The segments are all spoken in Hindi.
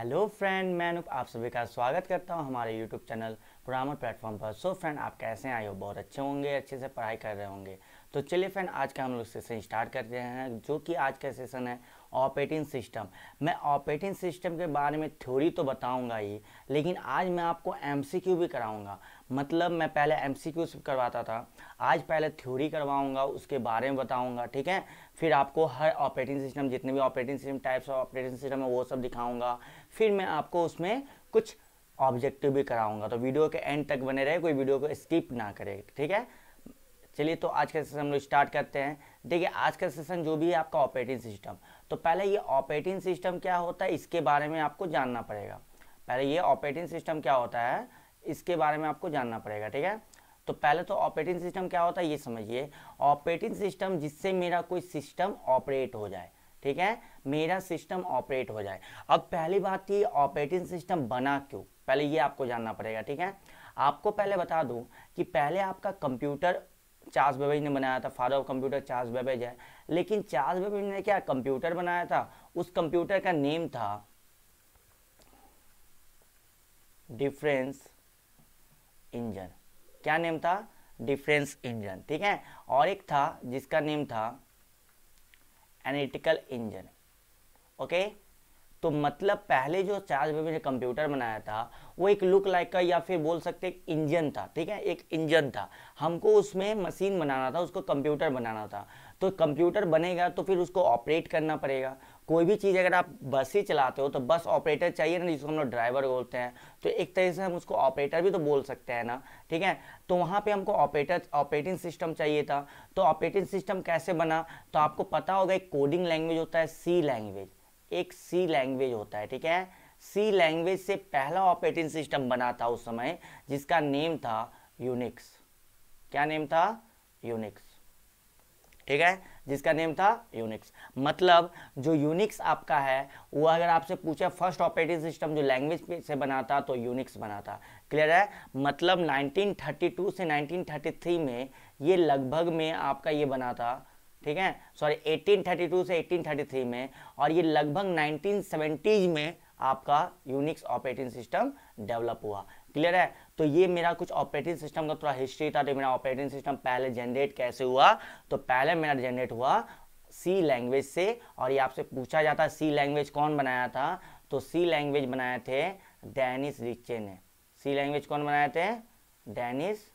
हेलो फ्रेंड मैं अनुप आप सभी का स्वागत करता हूं हमारे यूट्यूब चैनल प्रोग्रामर प्लेटफॉर्म पर सो so, फ्रेंड आप कैसे आए हो बहुत अच्छे होंगे अच्छे से पढ़ाई कर रहे होंगे तो चलिए फ्रेंड आज का हम लोग सेशन स्टार्ट करते हैं जो कि आज का सेशन है ऑपरेटिंग सिस्टम मैं ऑपरेटिंग सिस्टम के बारे में थ्योरी तो बताऊंगा ही लेकिन आज मैं आपको एमसीक्यू भी कराऊंगा मतलब मैं पहले एम सी क्यू करवाता था आज पहले थ्योरी करवाऊंगा उसके बारे में बताऊंगा ठीक है फिर आपको हर ऑपरेटिंग सिस्टम जितने भी operating system types of operating system है वो सब दिखाऊँगा फिर मैं आपको उसमें कुछ ऑब्जेक्टिव भी कराऊँगा तो वीडियो के एंड तक बने रहे कोई वीडियो को स्किप ना करे ठीक है चलिए तो आज का हम लोग स्टार्ट करते हैं देखिए आज का सेशन जो भी है आपका ऑपरेटिंग सिस्टम तो पहले ये ऑपरेटिंग सिस्टम क्या होता है इसके बारे में आपको जानना पड़ेगा पहले ये ऑपरेटिंग सिस्टम क्या होता है इसके बारे में आपको जानना पड़ेगा ठीक है तो पहले तो ऑपरेटिंग सिस्टम क्या होता है ये समझिए ऑपरेटिंग सिस्टम जिससे मेरा कोई सिस्टम ऑपरेट हो जाए ठीक है मेरा सिस्टम ऑपरेट हो जाए अब पहली बात थी ऑपरेटिंग सिस्टम बना क्यों पहले ये आपको जानना पड़ेगा ठीक है आपको पहले बता दूं कि पहले आपका कंप्यूटर चार्ल्स बेबेज ने बनाया था father of computer Charles Babbage है लेकिन चार्ल्स बेबेज ने क्या कंप्यूटर बनाया था उस कंप्यूटर का नेम था डिफरेंस इंजन क्या नेम था डिफरेंस इंजन ठीक है और एक था जिसका नेम था एनिटिकल इंजन ओके तो मतलब पहले जो चार्ज बेबी ने कंप्यूटर बनाया था वो एक लुक लाइक का या फिर बोल सकते एक इंजन था ठीक है एक इंजन था हमको उसमें मशीन बनाना था उसको कंप्यूटर बनाना था तो कंप्यूटर बनेगा तो फिर उसको ऑपरेट करना पड़ेगा कोई भी चीज़ अगर आप बस ही चलाते हो तो बस ऑपरेटर चाहिए ना जिसको हम लोग ड्राइवर बोलते हैं तो एक तरह से हम उसको ऑपरेटर भी तो बोल सकते हैं ना ठीक है तो वहाँ पे हमको ऑपरेटर ऑपरेटिंग सिस्टम चाहिए था तो ऑपरेटिंग सिस्टम कैसे बना तो आपको पता होगा एक कोडिंग लैंग्वेज होता है सी लैंग्वेज एक सी लैंग्वेज होता है ठीक है सी लैंग्वेज से पहला ऑपरेटिंग सिस्टम बना था उस समय जिसका नेम था यूनिक्स क्या नेम था यूनिक्स ठीक है जिसका नेम था यूनिक्स मतलब जो यूनिक्स आपका है वो अगर आपसे पूछे फर्स्ट ऑपरेटिंग सिस्टम जो लैंग्वेज से बना था तो यूनिक्स बना था क्लियर है मतलब 1932 से 1933 में ये लगभग में आपका ये बना था ठीक है सॉरी 1832 से 1833 में और ये लगभग 1970s में आपका यूनिक्स ऑपरेटिंग सिस्टम डेवलप हुआ क्लियर है तो ये मेरा कुछ ऑपरेटिंग सिस्टम का थोड़ा हिस्ट्री था तो मेरा ऑपरेटिंग सिस्टम पहले जनरेट कैसे हुआ तो पहले मेरा जनरेट हुआ सी लैंग्वेज से और ये आपसे पूछा जाता है सी लैंग्वेज कौन बनाया था तो सी लैंग्वेज बनाए थे डैनिस रिचे ने सी लैंग्वेज कौन बनाए थे डैनिस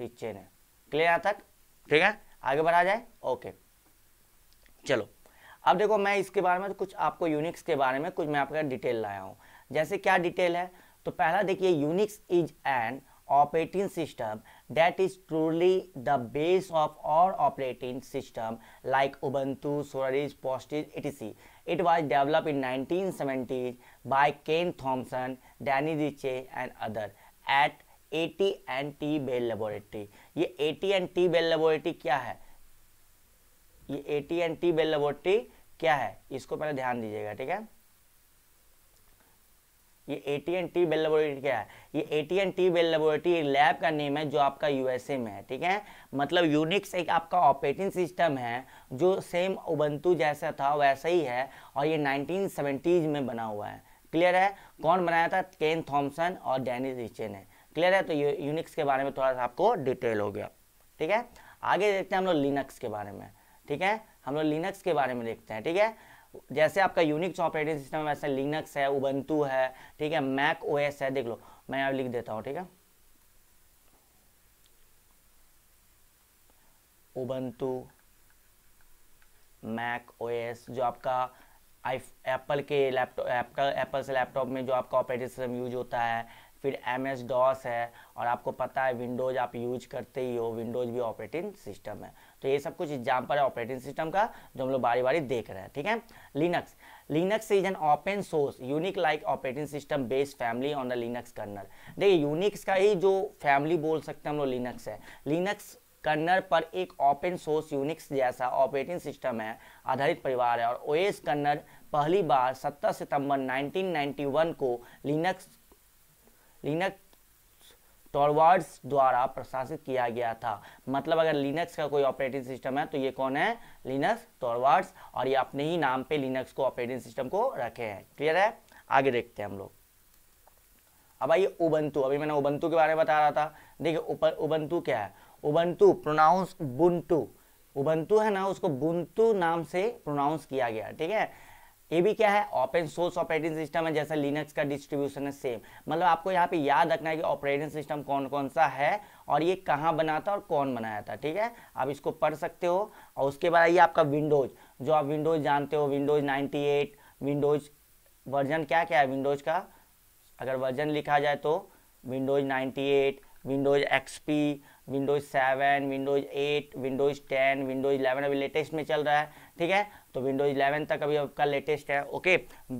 रिचे ने क्लियर तक ठीक है आगे बढ़ा जाए ओके चलो अब देखो मैं इसके बारे में कुछ आपको यूनिक्स के बारे में कुछ मैं आपका डिटेल लाया हूँ जैसे क्या डिटेल है तो पहला देखिए Unix is an operating system that is truly the base of all operating system like Ubuntu Solaris POSIX see it was develop in nineteen seventies by Ken Thompson Danny Ritchie and other at A T and T Bell laboratory ये A T and T Bell laboratory क्या है ये A T and T Bell laboratory क्या है इसको पहले ध्यान दीजिएगा ठीक है ये A T and T Bell laboratory क्या है ये A T and T Bell laboratory एक लैब का नेम है जो आपका यूएसए में है ठीक है मतलब यूनिक्स एक आपका ऑपरेटिंग सिस्टम है जो सेम उबंतु जैसा था वैसा ही है और ये नाइनटीन में बना हुआ है क्लियर है कौन बनाया था केन थॉम्सन और डेनिस रिचे ने क्लियर है तो ये यूनिक्स के बारे में थोड़ा सा आपको डिटेल हो गया ठीक है आगे देखते हैं हम लोग लिनक्स के बारे में ठीक है हम लोग लिनक्स के बारे में देखते हैं ठीक है जैसे आपका यूनिक्स ऑपरेटिंग सिस्टम वैसे लिनक्स है उबंतु है ठीक है मैक ओ है देख लो मैं यहाँ लिख देता हूँ ठीक है उबंतु मैक ओ जो आपका आई एप्पल के लैपटॉप एप्पल एप्पल से लैपटॉप में जो आपका ऑपरेटिंग सिस्टम यूज होता है फिर एम एस डॉस है और आपको पता है विंडोज़ आप यूज करते ही हो विंडोज़ भी ऑपरेटिंग सिस्टम है तो ये सब कुछ एग्जाम्पल है ऑपरेटिंग सिस्टम का जो हम लोग बारी बारी देख रहे हैं ठीक है Linux Linux is an open source Unix like operating system based family on the Linux kernel देखिए यूनिक्स का ही जो फैमिली बोल सकते हैं हम लोग लिनक्स है लिनक्स कर्नर पर एक ओपन सोर्स यूनिक्स जैसा ऑपरेटिंग सिस्टम है आधारित परिवार है और ओएस कर्नर पहली बार 17 सितंबर 1991 को लिनक्स लिनक्स टॉरवर्ड्स द्वारा प्रशासित किया गया था मतलब अगर लिनक्स का कोई ऑपरेटिंग सिस्टम है तो ये कौन है लिनक्स टॉरवर्ड्स और ये अपने ही नाम पे लिनक्स को ऑपरेटिंग सिस्टम को रखे हैं क्लियर है आगे देखते हैं हम लोग अब आइए उबंतु अभी मैंने उबंतु के बारे में बता रहा था देखिए ऊपर उबंतु क्या है उबंतु प्रोनाउंस बुंटू उबंतु है ना उसको बुंतु नाम से प्रोनाउंस किया गया ठीक है ये भी क्या है ओपन सोर्स ऑपरेटिंग सिस्टम है जैसा लिनक्स का डिस्ट्रीब्यूशन है सेम मतलब आपको यहाँ पे याद रखना है कि ऑपरेटिंग सिस्टम कौन कौन सा है और ये कहाँ बना था और कौन बनाया था ठीक है आप इसको पढ़ सकते हो और उसके बाद आइए आपका विंडोज जो आप विंडोज जानते हो Windows ninety eight Windows version क्या क्या है विंडोज का अगर वर्जन लिखा जाए तो Windows eight Windows XP Windows seven Windows eight Windows ten Windows eleven अभी लेटेस्ट में चल रहा है ठीक है तो विंडोज 11 तक अभी आपका लेटेस्ट है ओके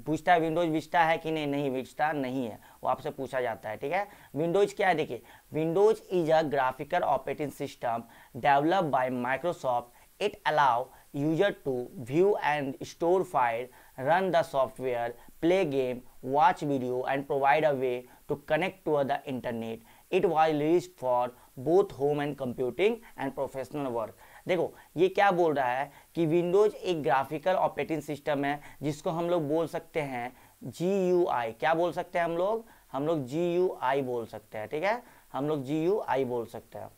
पूछता है विंडोज विस्टा है कि नहीं नहीं विस्टा नहीं है वो आपसे पूछा जाता है ठीक है विंडोज क्या है देखिए Windows is a graphical operating system develop by Microsoft it allow user to view and store file run the software play game watch video and provide a way to connect to the internet it was released for both home and computing and professional work देखो ये क्या बोल रहा है कि विंडोज एक ग्राफिकल ऑपरेटिंग सिस्टम है जिसको हम लोग बोल सकते हैं जी यू आई क्या बोल सकते हैं हम लोग हम लोग जी यू आई बोल सकते हैं ठीक है हम लोग जी यू आई बोल सकते हैं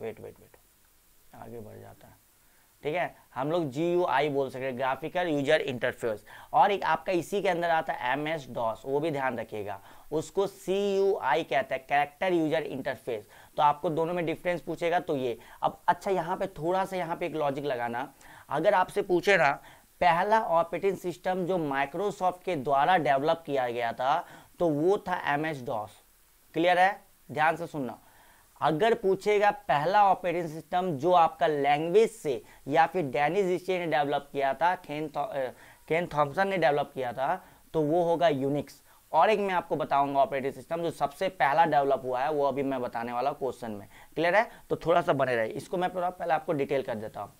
वेट वेट वेट आगे बढ़ जाता है ठीक है हम लोग जी यू आई बोल सकते हैं ग्राफिकल यूजर इंटरफेस और एक आपका इसी के अंदर आता है एम एस डॉस वो भी ध्यान रखिएगा उसको C U I character user interface तो आपको दोनों में डिफरेंस पूछेगा तो ये अब अच्छा यहाँ पे थोड़ा सा यहाँ पे एक लॉजिक लगाना अगर आपसे पूछे ना पहला ऑपरेटिंग सिस्टम जो माइक्रोसॉफ्ट के द्वारा डेवलप किया गया था तो वो था एम एस डॉस क्लियर है ध्यान से सुनना अगर पूछेगा पहला ऑपरेटिंग सिस्टम जो आपका लैंग्वेज से या फिर डैनिस स्टे ने डेवलप किया था केन केन थॉम्सन ने डेवलप किया था तो वो होगा यूनिक्स और एक मैं आपको बताऊंगा ऑपरेटिंग सिस्टम जो सबसे पहला डेवलप हुआ है वो अभी मैं बताने वाला क्वेश्चन में क्लियर है तो थोड़ा सा बने रहे इसको मैं पहले आपको डिटेल कर देता हूँ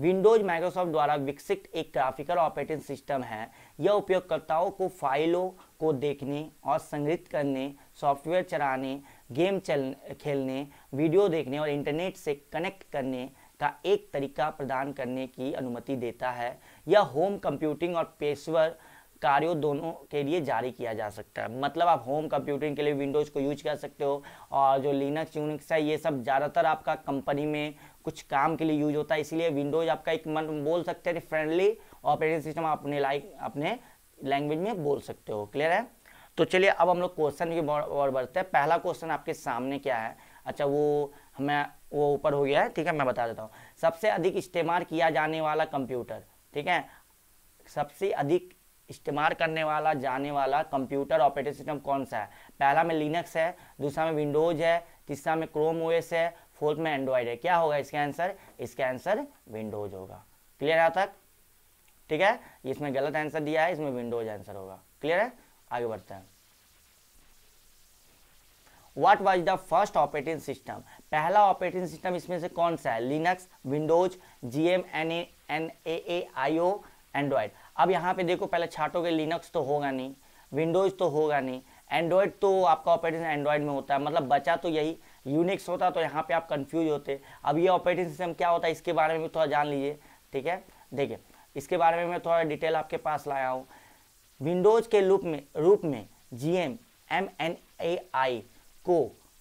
विंडोज माइक्रोसॉफ्ट द्वारा विकसित एक ग्राफिकल ऑपरेटिंग सिस्टम है यह उपयोगकर्ताओं को फाइलों को देखने और संग्रहित करने सॉफ्टवेयर चलाने गेम चल खेलने वीडियो देखने और इंटरनेट से कनेक्ट करने का एक तरीका प्रदान करने की अनुमति देता है यह होम कंप्यूटिंग और पेशवर कार्यों दोनों के लिए जारी किया जा सकता है मतलब आप होम कंप्यूटिंग के लिए विंडोज़ को यूज कर सकते हो और जो लिनक्स यूनिक्स है ये सब ज़्यादातर आपका कंपनी में कुछ काम के लिए यूज होता है इसीलिए विंडोज़ आपका एक मन बोल सकते हैं फ्रेंडली ऑपरेटिंग सिस्टम अपने लाइक अपने लैंग्वेज में बोल सकते हो क्लियर है तो चलिए अब हम लोग क्वेश्चन की ओर बढ़ते हैं पहला क्वेश्चन आपके सामने क्या है अच्छा वो हमें वो ऊपर हो गया है ठीक है मैं बता देता हूँ सबसे अधिक इस्तेमाल किया जाने वाला कंप्यूटर ठीक है सबसे अधिक इस्तेमाल करने वाला जाने वाला कंप्यूटर ऑपरेटिंग सिस्टम कौन सा है पहला में लिनक्स है दूसरा में विंडोज है तीसरा में क्रोम ओएस है फोर्थ में एंड्रॉयड है क्या होगा इसका आंसर इसका आंसर विंडोज होगा क्लियर है तक ठीक है इसमें गलत आंसर दिया है इसमें विंडोज आंसर होगा क्लियर है आगे बढ़ते हैं what was the first operating system पहला ऑपरेटिंग सिस्टम इसमें से कौन सा है Linux Windows G M N A N A A I O Android अब यहाँ पे देखो पहले छाटोगे लिनक्स तो होगा नहीं विंडोज तो होगा नहीं एंड्रॉयड तो आपका ऑपरेटिंग एंड्रॉयड में होता है मतलब बचा तो यही यूनिक्स होता तो यहाँ पे आप कंफ्यूज होते अब ये ऑपरेटिंग सिस्टम क्या होता है इसके बारे में भी थोड़ा जान लीजिए ठीक है देखिए इसके बारे में मैं थोड़ा डिटेल आपके पास लाया हूँ विंडोज के रूप में रूप में G M M N A I को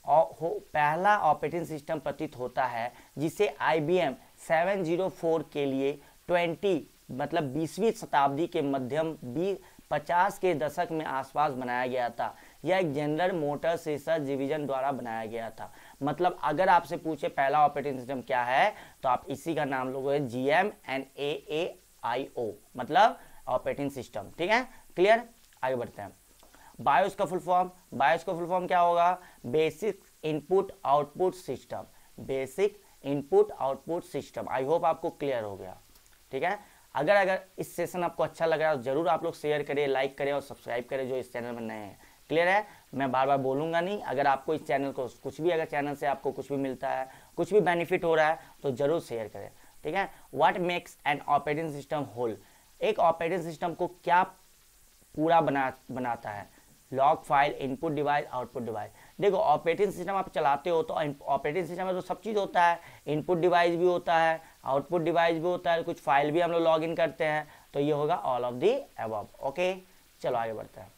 हो पहला ऑपरेटिंग सिस्टम प्रतीत होता है जिसे I B M seven zero four के लिए ट्वेंटी मतलब बीसवीं शताब्दी के मध्यम बी पचास के दशक में आसपास बनाया गया था यह एक जनरल मोटर्स रिसर्च डिवीजन द्वारा बनाया गया था मतलब अगर आपसे पूछे पहला ऑपरेटिंग सिस्टम क्या है तो आप इसी का नाम लोगे जी M N A A I ओ मतलब ऑपरेटिंग सिस्टम ठीक है क्लियर आगे बढ़ते हैं बायोस का फुल फॉर्म बायोस का फुल फॉर्म क्या होगा basic input output system basic input output system I hope आपको क्लियर हो गया ठीक है अगर अगर इस सेशन आपको अच्छा लग रहा है तो जरूर आप लोग शेयर करें लाइक करें और सब्सक्राइब करें जो इस चैनल में नए हैं क्लियर है मैं बार बार बोलूंगा नहीं अगर आपको इस चैनल को कुछ भी अगर चैनल से आपको कुछ भी मिलता है कुछ भी बेनिफिट हो रहा है तो ज़रूर शेयर करें ठीक है what makes an operating system whole एक ऑपरेटिंग सिस्टम को क्या पूरा बना बनाता है log file input device output device देखो ऑपरेटिंग सिस्टम आप चलाते हो तो ऑपरेटिंग सिस्टम में तो सब चीज़ होता है इनपुट डिवाइस भी होता है आउटपुट डिवाइस भी होता है कुछ फाइल भी हम लोग लॉग इन करते हैं तो ये होगा ऑल ऑफ दी एब ओके चलो आगे बढ़ते हैं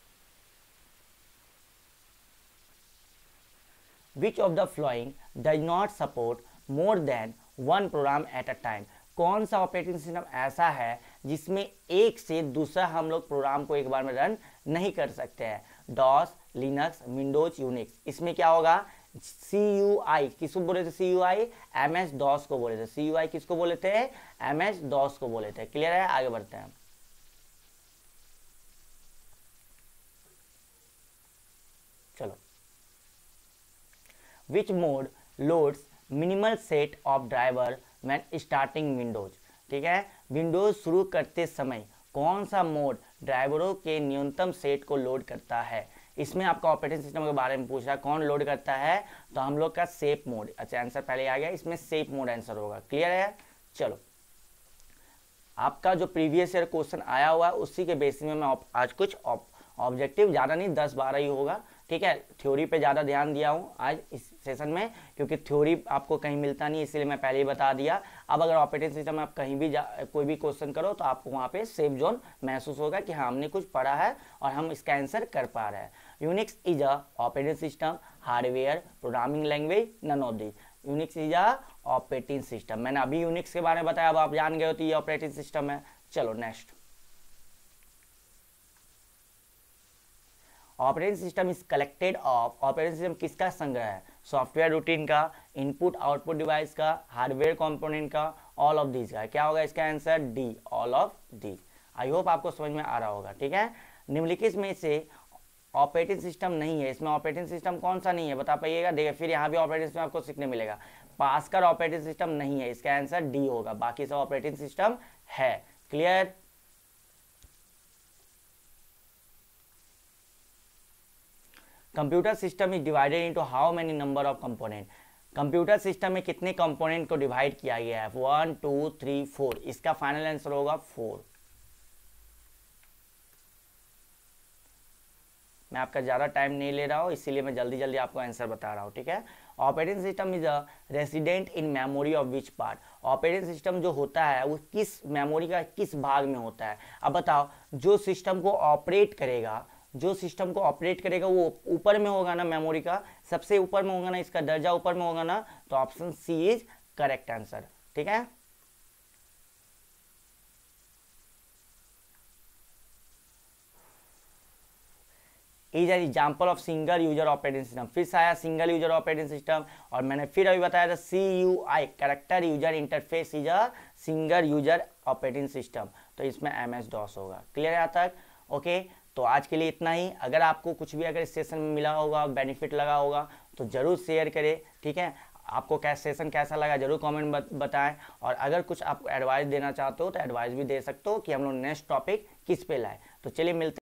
which of the following does not support more than one program at a time कौन सा ऑपरेटिंग सिस्टम ऐसा है जिसमें एक से दूसरा हम लोग प्रोग्राम को एक बार में रन नहीं कर सकते हैं डॉस लिनक्स विंडोज यूनिक्स इसमें क्या होगा सी यू आई किसको बोले थे C U I M S DOS को बोले थे सी यू आई किसको बोले थे एम एस डॉस को बोले थे क्लियर है आगे बढ़ते हैं चलो which mode loads minimal set of driver man starting Windows ठीक है विंडोज शुरू करते समय कौन सा मोड ड्राइवरों के न्यूनतम सेट को लोड करता है इसमें आपका ऑपरेटिंग सिस्टम के बारे में पूछ रहा है कौन लोड करता है तो हम लोग का सेफ मोड अच्छा आंसर पहले आ गया इसमें सेफ मोड आंसर होगा क्लियर है चलो आपका जो प्रीवियस ईयर क्वेश्चन आया हुआ है उसी के बेसिस में मैं आज कुछ ऑब्जेक्टिव ज़्यादा नहीं दस बारह ही होगा ठीक है थ्योरी पे ज़्यादा ध्यान दिया हूँ आज इस सेशन में क्योंकि थ्योरी आपको कहीं मिलता नहीं इसलिए मैं पहले ही बता दिया अब अगर ऑपरेटिंग सिस्टम आप कहीं भी कोई भी क्वेश्चन करो तो आपको वहाँ पे सेफ जोन महसूस होगा कि हाँ हमने कुछ पढ़ा है और हम इसका आंसर कर पा रहे हैं Unix is a operating system hardware programming language none of Unix is a operating system मैंने अभी यूनिक्स के बारे में बताया अब आप जान गए हो तो ये ऑपरेटिंग सिस्टम है चलो next operating system is collected of operating system किसका संग्रह है सॉफ्टवेयर रूटीन का इनपुट आउटपुट डिवाइस का हार्डवेयर कंपोनेंट का ऑल ऑफ दीज का क्या होगा इसका answer D all of these I hope आपको समझ में आ रहा होगा ठीक है निम्नलिखित में से ऑपरेटिंग सिस्टम नहीं है इसमें ऑपरेटिंग सिस्टम कौन सा नहीं है बता पाइएगा देखिए फिर यहाँ भी ऑपरेटिंग सिस्टम आपको सीखने मिलेगा पास्कर ऑपरेटिंग सिस्टम नहीं है इसका आंसर डी होगा बाकी सब ऑपरेटिंग सिस्टम है clear computer system is divided into how many number of component computer system में कितने कंपोनेंट को डिवाइड किया गया है वन टू थ्री फोर इसका फाइनल आंसर होगा फोर मैं आपका ज़्यादा टाइम नहीं ले रहा हूं इसीलिए मैं जल्दी जल्दी आपको आंसर बता रहा हूं ठीक है operating system is a resident in memory of which part operating system जो होता है वो किस मेमोरी का किस भाग में होता है अब बताओ जो सिस्टम को ऑपरेट करेगा जो सिस्टम को ऑपरेट करेगा वो ऊपर में होगा ना मेमोरी का सबसे ऊपर में होगा ना इसका दर्जा ऊपर में होगा ना तो option C is correct answer ठीक है is an example of single user operating system फिर से आया सिंगल यूजर ऑपरेटिंग सिस्टम और मैंने फिर अभी बताया था C U I character user interface is a single user operating system तो इसमें एम एस डॉस होगा क्लियर है तक ओके okay? तो आज के लिए इतना ही अगर आपको कुछ भी अगर इस सेशन में मिला होगा बेनिफिट लगा होगा तो ज़रूर शेयर करें ठीक है आपको कैसे सेशन कैसा लगा जरूर कमेंट बताएं और अगर कुछ आप एडवाइस देना चाहते हो तो एडवाइस भी दे सकते हो कि हम लोग नेक्स्ट टॉपिक किस पे लाए तो चलिए मिलते